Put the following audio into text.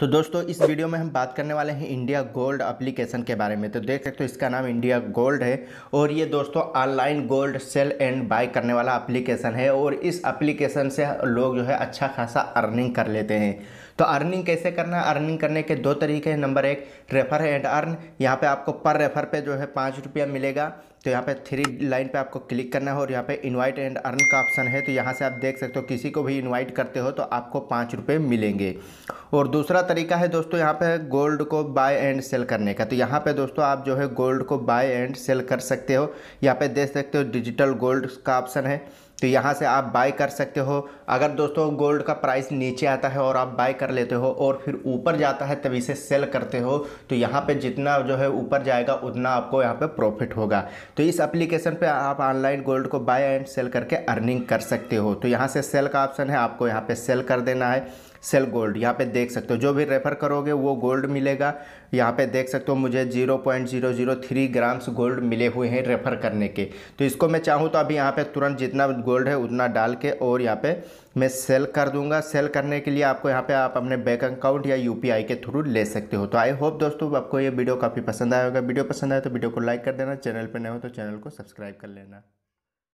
तो दोस्तों इस वीडियो में हम बात करने वाले हैं इंडिया गोल्ड एप्लीकेशन के बारे में तो देख सकते हो इसका नाम इंडिया गोल्ड है और ये दोस्तों online gold sell and buy करने वाला एप्लीकेशन है और इस एप्लीकेशन से लोग जो है अच्छा खासा अर्निंग कर लेते हैं तो अर्निंग कैसे करना है अर्निंग करने के दो तरीके हैं नंबर एक रेफर एंड अर्न यहाँ पे आपको पर रेफर पे जो है पाँच रुपया मिलेगा तो यहाँ पे थ्री लाइन पे आपको क्लिक करना है और यहाँ पे इनवाइट एंड अर्न का ऑप्शन है तो यहाँ से आप देख सकते हो किसी को भी इनवाइट करते हो तो आपको पाँच रुपये मिलेंगे और दूसरा तरीका है दोस्तों यहाँ पे गोल्ड को बाय एंड सेल करने का तो यहाँ पे दोस्तों आप जो है गोल्ड को बाय एंड सेल कर सकते हो यहाँ पे देख सकते हो डिजिटल गोल्ड का ऑप्शन है तो यहाँ से आप बाय कर सकते हो अगर दोस्तों गोल्ड का प्राइस नीचे आता है और आप बाय कर लेते हो और फिर ऊपर जाता है तब इसे सेल करते हो तो यहाँ पे जितना जो है ऊपर जाएगा उतना आपको यहाँ पे प्रॉफिट होगा तो इस एप्लीकेशन पे आप ऑनलाइन गोल्ड को बाय एंड सेल करके अर्निंग कर सकते हो तो यहाँ से सेल का ऑप्शन है आपको यहाँ पर सेल कर देना है सेल गोल्ड यहाँ पे देख सकते हो जो भी रेफ़र करोगे वो गोल्ड मिलेगा यहाँ पे देख सकते हो मुझे 0.003 ग्राम्स गोल्ड मिले हुए हैं रेफ़र करने के तो इसको मैं चाहूँ तो अभी यहाँ पे तुरंत जितना गोल्ड है उतना डाल के और यहाँ पे मैं सेल कर दूंगा सेल करने के लिए आपको यहाँ पे आप अपने बैंक अकाउंट या यूपीआई के थ्रू ले सकते हो तो आई होप दोस्तों आपको ये वीडियो काफ़ी पसंद आएगा होगा वीडियो पसंद आए तो वीडियो को लाइक कर देना चैनल पर नए हो तो चैनल को सब्सक्राइब कर लेना